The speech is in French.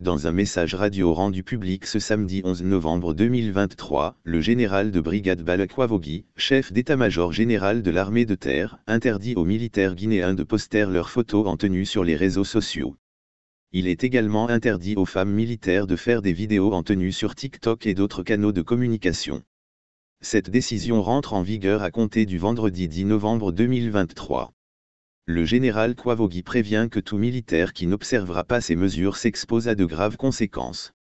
Dans un message radio rendu public ce samedi 11 novembre 2023, le général de brigade Balakwavogi, chef d'état-major général de l'armée de terre, interdit aux militaires guinéens de poster leurs photos en tenue sur les réseaux sociaux. Il est également interdit aux femmes militaires de faire des vidéos en tenue sur TikTok et d'autres canaux de communication. Cette décision rentre en vigueur à compter du vendredi 10 novembre 2023 le général Kwavogi prévient que tout militaire qui n'observera pas ces mesures s'expose à de graves conséquences.